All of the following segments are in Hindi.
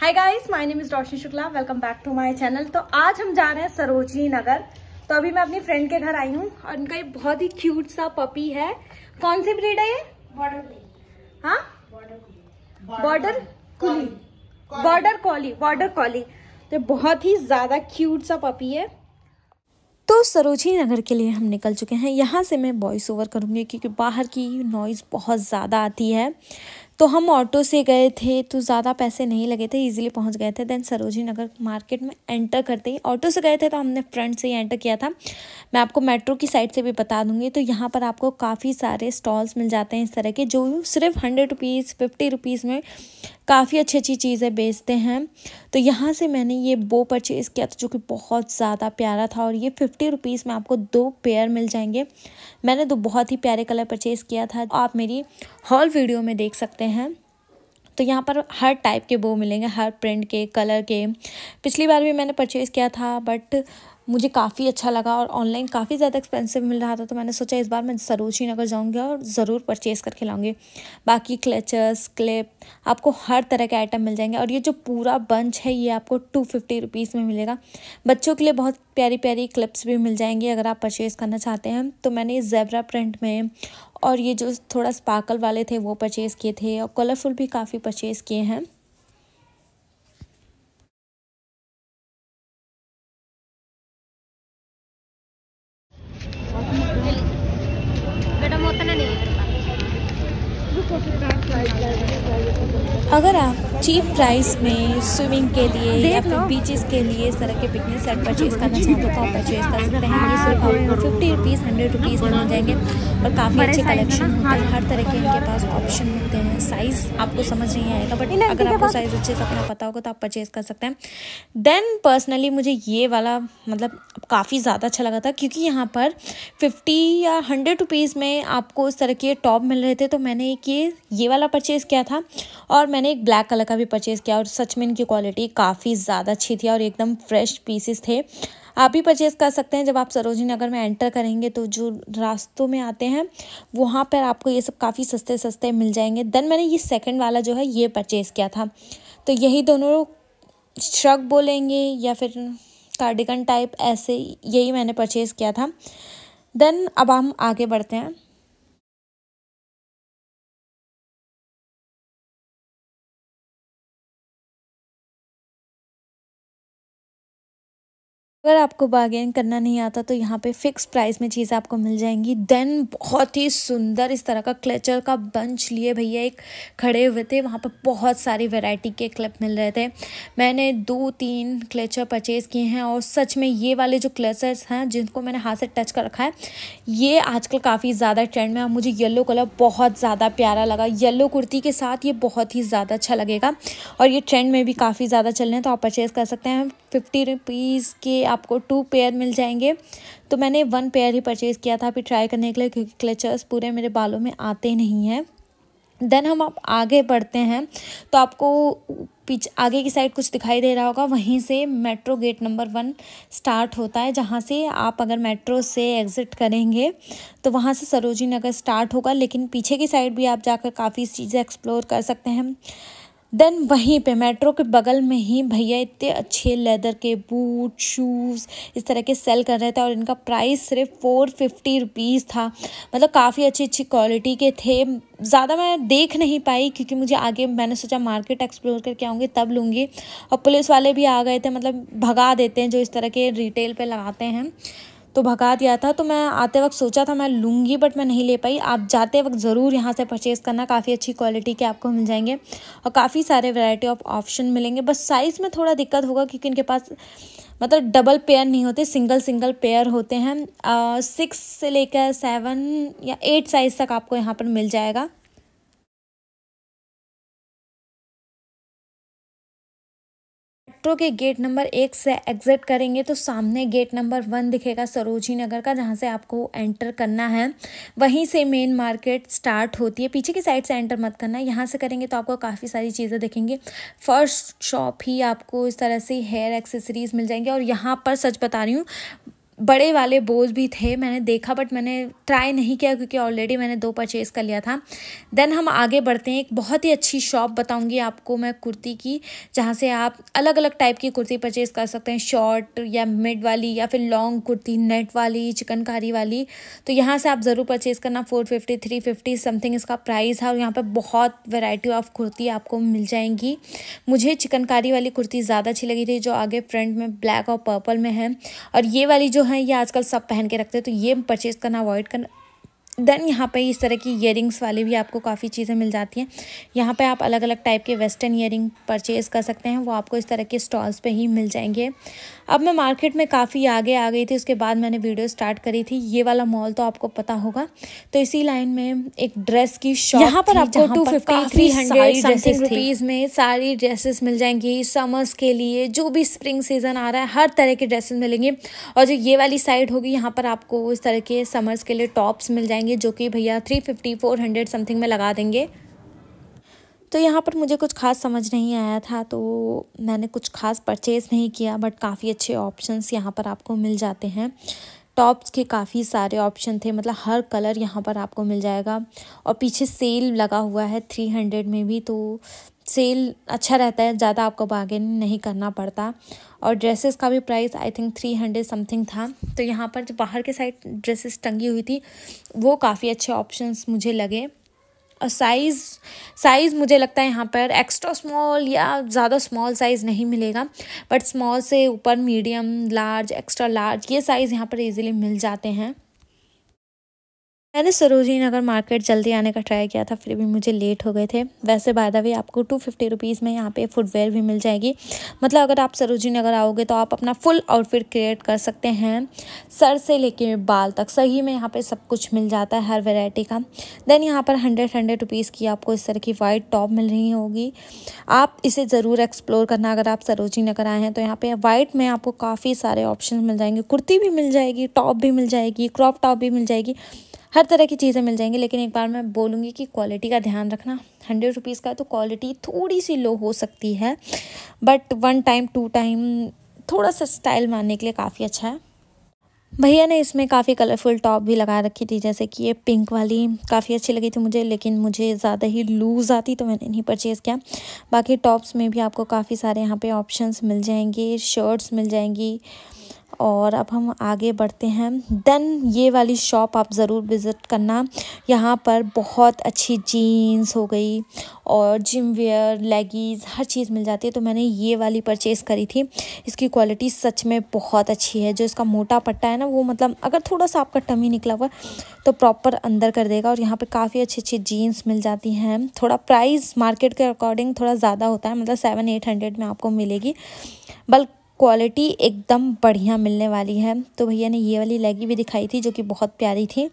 Hi guys my name is Roshni Shukla welcome back to my channel तो आज हम जा रहे हैं सरोजनी नगर तो अभी मैं अपनी फ्रेंड के घर आई हूँ और उनका ये बहुत ही क्यूट सा पपी है कौन सी ब्रीड है ये border collie border collie border collie तो बहुत ही ज्यादा क्यूट सा पपी है तो सरोजनी नगर के लिए हम निकल चुके हैं यहाँ से मैं वॉइस ओवर करूँगी क्योंकि बाहर की नॉइज़ बहुत ज़्यादा आती है तो हम ऑटो से गए थे तो ज़्यादा पैसे नहीं लगे थे इजीली पहुंच गए थे देन सरोजी नगर मार्केट में एंटर करते ही ऑटो से गए थे तो हमने फ्रंट से ही एंटर किया था मैं आपको मेट्रो की साइड से भी बता दूंगी तो यहाँ पर आपको काफ़ी सारे स्टॉल्स मिल जाते हैं इस तरह के जो सिर्फ हंड्रेड रुपीज़ फिफ्टी रुपीज़ में काफ़ी अच्छी अच्छी चीज़ें बेचते हैं तो यहाँ से मैंने ये बो परचेज़ किया था जो कि बहुत ज़्यादा प्यारा था और ये फिफ्टी रुपीज़ में आपको दो पेयर मिल जाएंगे मैंने तो बहुत ही प्यारे कलर परचेज़ किया था आप मेरी हॉल वीडियो में देख सकते हैं तो यहाँ पर हर टाइप के बो मिलेंगे हर प्रिंट के कलर के पिछली बार भी मैंने परचेज़ किया था बट मुझे काफ़ी अच्छा लगा और ऑनलाइन काफ़ी ज़्यादा एक्सपेंसिव मिल रहा था तो मैंने सोचा इस बार मैं सरोजी नगर जाऊँगी और ज़रूर परचेज़ करके लाऊँगी बाकी क्लचर्स क्लिप आपको हर तरह के आइटम मिल जाएंगे और ये जो पूरा बंच है ये आपको टू फिफ्टी रुपीज़ में मिलेगा बच्चों के लिए बहुत प्यारी प्यारी क्लिप्स भी मिल जाएंगी अगर आप परचेज़ करना चाहते हैं तो मैंने जेबरा प्रिंट में और ये जो थोड़ा स्पार्कल वाले थे वो परचेज़ किए थे और कलरफुल भी काफ़ी परचेज़ किए हैं अगर आप चीप प्राइस में स्विमिंग के लिए या फिर बीचेस के लिए इस तरह के पिकनिक सेट परचेज करना चाहते हो तो आप परचेज कर सकते हैं ये सिर्फ आपको फिफ्टी रुपीज़ हंड्रेड रुपीज़ में मिल जाएंगे और काफ़ी अच्छे कलेक्शन होते हाँ। हैं हर तरह के इनके पास ऑप्शन होते हैं साइज़ आपको समझ नहीं आएगा बट अगर आपको साइज़ अच्छे से अपना पता होगा तो आप परचेज़ कर सकते हैं देन पर्सनली मुझे ये वाला मतलब काफ़ी ज़्यादा अच्छा लगा था क्योंकि यहाँ पर फिफ्टी या हंड्रेड रुपीज़ में आपको इस तरह के टॉप मिल रहे थे तो मैंने एक ये ये वाला परचेज़ किया था और मैंने एक ब्लैक कलर का भी परचेज़ किया और सच में इनकी क्वालिटी काफ़ी ज़्यादा अच्छी थी और एकदम फ्रेश पीसेस थे आप भी परचेज़ कर सकते हैं जब आप सरोजी नगर में एंटर करेंगे तो जो रास्तों में आते हैं वहाँ पर आपको ये सब काफ़ी सस्ते सस्ते मिल जाएंगे देन मैंने ये सेकेंड वाला जो है ये परचेज़ किया था तो यही दोनों श्रग बोलेंगे या फिर कार्डिगन टाइप ऐसे यही मैंने परचेज़ किया था देन अब हम आगे बढ़ते हैं अगर आपको बार्गेन करना नहीं आता तो यहाँ पे फिक्स प्राइस में चीज़ आपको मिल जाएंगी देन बहुत ही सुंदर इस तरह का क्लचर का बंच लिए भैया एक खड़े हुए थे वहाँ पर बहुत सारी वेराइटी के क्लप मिल रहे थे मैंने दो तीन क्लचर परचेज़ किए हैं और सच में ये वाले जो क्लचर्स हैं जिनको मैंने हाथ से टच कर रखा है ये आजकल काफ़ी ज़्यादा ट्रेंड में और मुझे येलो कलर बहुत ज़्यादा प्यारा लगा येलो कुर्ती के साथ ये बहुत ही ज़्यादा अच्छा लगेगा और ये ट्रेंड में भी काफ़ी ज़्यादा चल रहे हैं तो आप परचेज़ कर सकते हैं फिफ्टी रुपीज़ के आपको टू पेयर मिल जाएंगे तो मैंने वन पेयर ही परचेज़ किया था अभी ट्राई करने के लिए क्योंकि क्लचर्स पूरे मेरे बालों में आते नहीं हैं देन हम आप आगे बढ़ते हैं तो आपको पीछे आगे की साइड कुछ दिखाई दे रहा होगा वहीं से metro gate number one start होता है जहाँ से आप अगर मेट्रो से एग्ज़िट करेंगे तो वहाँ से सरोजी नगर स्टार्ट होगा लेकिन पीछे की साइड भी आप जाकर काफ़ी चीज़ें एक्सप्लोर कर सकते हैं देन वहीं पे मेट्रो के बगल में ही भैया इतने अच्छे लेदर के बूट शूज़ इस तरह के सेल कर रहे थे और इनका प्राइस सिर्फ फ़ोर फिफ्टी रुपीज़ था मतलब काफ़ी अच्छी अच्छी क्वालिटी के थे ज़्यादा मैं देख नहीं पाई क्योंकि मुझे आगे मैंने सोचा मार्केट एक्सप्लोर करके आऊँगी तब लूँगी और पुलिस वाले भी आ गए थे मतलब भगा देते हैं जो इस तरह के रिटेल पर लगाते हैं तो भगा दिया था तो मैं आते वक्त सोचा था मैं लूँगी बट मैं नहीं ले पाई आप जाते वक्त ज़रूर यहाँ से परचेज़ करना काफ़ी अच्छी क्वालिटी के आपको मिल जाएंगे और काफ़ी सारे वैरायटी ऑफ ऑप्शन मिलेंगे बस साइज़ में थोड़ा दिक्कत होगा क्योंकि इनके पास मतलब डबल पेयर नहीं होते सिंगल सिंगल पेयर होते हैं सिक्स से लेकर सेवन या एट साइज़ तक आपको यहाँ पर मिल जाएगा मेट्रो के गेट नंबर एक से एग्जिट करेंगे तो सामने गेट नंबर वन दिखेगा सरोजी नगर का जहाँ से आपको एंटर करना है वहीं से मेन मार्केट स्टार्ट होती है पीछे की साइड से एंटर मत करना यहाँ से करेंगे तो आपको काफ़ी सारी चीज़ें दिखेंगे फर्स्ट शॉप ही आपको इस तरह से हेयर एक्सेसरीज़ मिल जाएंगी और यहाँ पर सच बता रही हूँ बड़े वाले बोज भी थे मैंने देखा बट मैंने ट्राई नहीं किया क्योंकि ऑलरेडी मैंने दो परचेज़ कर लिया था देन हम आगे बढ़ते हैं एक बहुत ही अच्छी शॉप बताऊंगी आपको मैं कुर्ती की जहाँ से आप अलग अलग टाइप की कुर्ती परचेज़ कर सकते हैं शॉर्ट या मिड वाली या फिर लॉन्ग कुर्ती नेट वाली चिकनकारी वाली तो यहाँ से आप ज़रूर परचेज़ करना four fifty three fifty something इसका प्राइस है और यहाँ पर बहुत वेराइटी ऑफ कुर्ती आपको मिल जाएंगी मुझे चिकनकारी वाली कुर्ती ज़्यादा अच्छी लगी थी जो आगे फ्रंट में ब्लैक और पर्पल में है और ये वाली जो हैं ये आजकल सब पहन के रखते हैं तो ये परचेज़ करना अवॉइड करना देन यहाँ पे इस तरह की ईयरिंग्स वाले भी आपको काफ़ी चीज़ें मिल जाती हैं यहाँ पे आप अलग अलग टाइप के वेस्टर्न ईयरिंग परचेज़ कर सकते हैं वो आपको इस तरह के स्टॉल्स पे ही मिल जाएंगे अब मैं मार्केट में काफ़ी आगे आ गई थी उसके बाद मैंने वीडियो स्टार्ट करी थी ये वाला मॉल तो आपको पता होगा तो इसी लाइन में एक ड्रेस की शॉप यहाँ पर आपको टू फिफ्टी थ्री हंड्रेड में सारी ड्रेसेस मिल जाएंगी समर्स के लिए जो भी स्प्रिंग सीज़न आ रहा है हर तरह के ड्रेसेस मिलेंगे और जो ये वाली साइड होगी यहाँ पर आपको इस तरह के समर्स के लिए टॉप्स मिल जाएंगे देंगे जो कि भैया three fifty four hundred something में लगा देंगे तो यहाँ पर मुझे कुछ खास समझ नहीं आया था तो मैंने कुछ खास परचेज़ नहीं किया बट काफ़ी अच्छे ऑप्शंस यहाँ पर आपको मिल जाते हैं टॉप्स के काफ़ी सारे ऑप्शन थे मतलब हर कलर यहाँ पर आपको मिल जाएगा और पीछे सेल लगा हुआ है थ्री हंड्रेड में भी तो सेल अच्छा रहता है ज़्यादा आपको बार्गेन नहीं करना पड़ता और ड्रेसेस का भी price I think three hundred something था तो यहाँ पर जो बाहर के साइड ड्रेसेस टंगी हुई थी वो काफ़ी अच्छे ऑप्शंस मुझे लगे और साइज़ साइज़ मुझे लगता है यहाँ पर एक्स्ट्रा स्मॉल या ज़्यादा स्मॉल साइज़ नहीं मिलेगा बट स्मॉल से ऊपर मीडियम लार्ज एक्स्ट्रा लार्ज ये साइज़ यहाँ पर इजीली मिल जाते हैं मैंने सरोजनी नगर मार्केट जल्दी आने का ट्राई किया था फिर भी मुझे लेट हो गए थे वैसे बाय द वे आपको टू फिफ्टी रुपीज़ में यहाँ पे फुटवेयर भी मिल जाएगी मतलब अगर आप सरोजनी नगर आओगे तो आप अपना फुल आउटफिट क्रिएट कर सकते हैं सर से लेके बाल तक सही में यहाँ पे सब कुछ मिल जाता है हर वेराइटी का देन यहाँ पर हंड्रेड हंड्रेड रुपीज़ की आपको इस तरह की वाइट टॉप मिल रही होगी आप इसे ज़रूर एक्सप्लोर करना अगर आप सरोजनी नगर आए हैं तो यहाँ पर वाइट में आपको काफ़ी सारे ऑप्शन मिल जाएंगे कुर्ती भी मिल जाएगी टॉप भी मिल जाएगी क्रॉप टॉप भी मिल जाएगी हर तरह की चीज़ें मिल जाएंगी लेकिन एक बार मैं बोलूँगी कि क्वालिटी का ध्यान रखना हंड्रेड रुपीज़ का तो क्वालिटी थोड़ी सी लो हो सकती है but one time to time थोड़ा सा स्टाइल मारने के लिए काफ़ी अच्छा है भैया ने इसमें काफ़ी कलरफुल टॉप भी लगा रखी थी जैसे कि ये पिंक वाली काफ़ी अच्छी लगी थी मुझे लेकिन मुझे ज़्यादा ही लूज़ आती तो मैंने नहीं परचेज़ किया बाकी टॉप्स में भी आपको काफ़ी सारे यहाँ पे ऑप्शंस मिल जाएंगे शर्ट्स मिल जाएंगी और अब हम आगे बढ़ते हैं देन ये वाली शॉप आप ज़रूर विज़िट करना यहाँ पर बहुत अच्छी जीन्स हो गई और जिम वेयर लेगीज़ हर चीज़ मिल जाती है तो मैंने ये वाली परचेज़ करी थी इसकी क्वालिटी सच में बहुत अच्छी है जो इसका मोटा पट्टा है ना वो मतलब अगर थोड़ा सा आपका टमी निकला हुआ तो प्रॉपर अंदर कर देगा और यहाँ पर काफ़ी अच्छी अच्छी जीन्स मिल जाती हैं थोड़ा प्राइस मार्केट के अकॉर्डिंग थोड़ा ज़्यादा होता है मतलब सेवन एट हंड्रेड में आपको मिलेगी बल्क क्वालिटी एकदम बढ़िया मिलने वाली है तो भैया ने ये वाली लेगी भी दिखाई थी जो कि बहुत प्यारी थी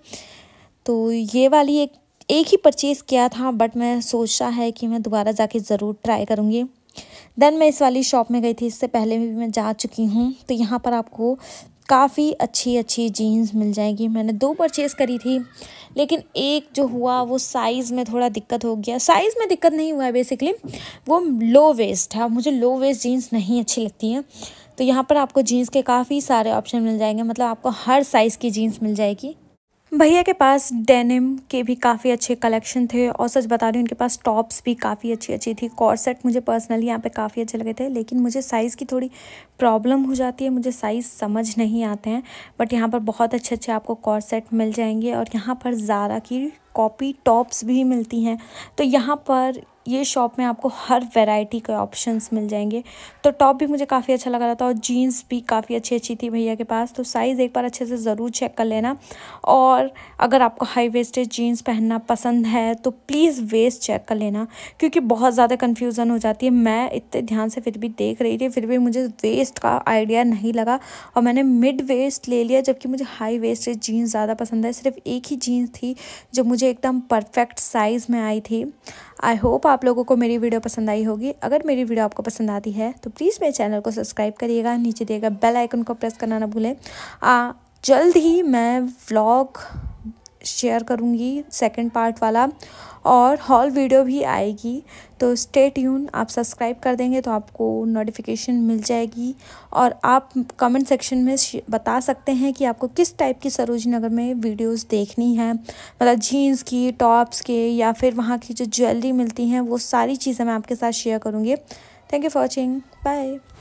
तो ये वाली एक एक ही परचेज़ किया था बट मैं सोचा है कि मैं दोबारा जाके ज़रूर ट्राई करूँगी देन मैं इस वाली शॉप में गई थी इससे पहले भी मैं जा चुकी हूँ तो यहाँ पर आपको काफ़ी अच्छी अच्छी जीन्स मिल जाएगी मैंने दो परचेज़ करी थी लेकिन एक जो हुआ वो साइज़ में थोड़ा दिक्कत हो गया साइज़ में दिक्कत नहीं हुआ है बेसिकली वो लो वेस्ट है मुझे लो वेस्ट जीन्स नहीं अच्छी लगती हैं तो यहाँ पर आपको जीन्स के काफ़ी सारे ऑप्शन मिल जाएंगे मतलब आपको हर साइज़ की जीन्स मिल जाएगी भैया के पास डेनिम के भी काफ़ी अच्छे कलेक्शन थे और सच बता रही हूँ उनके पास टॉप्स भी काफ़ी अच्छी अच्छी थी कॉर्सेट मुझे पर्सनली यहाँ पे काफ़ी अच्छे लगे थे लेकिन मुझे साइज़ की थोड़ी प्रॉब्लम हो जाती है मुझे साइज़ समझ नहीं आते हैं बट यहाँ पर बहुत अच्छे अच्छे आपको कॉर्सेट मिल जाएंगे और यहाँ पर ज़ारा की कॉपी टॉप्स भी मिलती हैं तो यहाँ पर ये शॉप में आपको हर वैरायटी के ऑप्शंस मिल जाएंगे तो टॉप भी मुझे काफ़ी अच्छा लग रहा था और जीन्स भी काफ़ी अच्छी अच्छी थी भैया के पास तो साइज़ एक बार अच्छे से ज़रूर चेक कर लेना और अगर आपको हाई वेस्टेज जीन्स पहनना पसंद है तो प्लीज़ वेस्ट चेक कर लेना क्योंकि बहुत ज़्यादा कन्फ्यूज़न हो जाती है मैं इतने ध्यान से फिर भी देख रही थी फिर भी मुझे वेस्ट का आइडिया नहीं लगा और मैंने मिड वेस्ट ले लिया जबकि मुझे हाई वेस्टेड जीन्स ज़्यादा पसंद है सिर्फ एक ही जीन्स थी जो मुझे एकदम परफेक्ट साइज़ में आई थी आई होप आप आप लोगों को मेरी वीडियो पसंद आई होगी अगर मेरी वीडियो आपको पसंद आती है तो प्लीज़ मेरे चैनल को सब्सक्राइब करिएगा नीचे दिएगा बेल आइकन को प्रेस करना ना भूलें जल्द ही मैं व्लॉग शेयर करूँगी सेकेंड पार्ट वाला और हॉल वीडियो भी आएगी तो स्टे ट्यून आप सब्सक्राइब कर देंगे तो आपको नोटिफिकेशन मिल जाएगी और आप कमेंट सेक्शन में बता सकते हैं कि आपको किस टाइप की सरोजी नगर में वीडियोस देखनी है मतलब जीन्स की टॉप्स के या फिर वहाँ की जो ज्वेलरी मिलती हैं वो सारी चीज़ें मैं आपके साथ शेयर करूँगी thank you for watching bye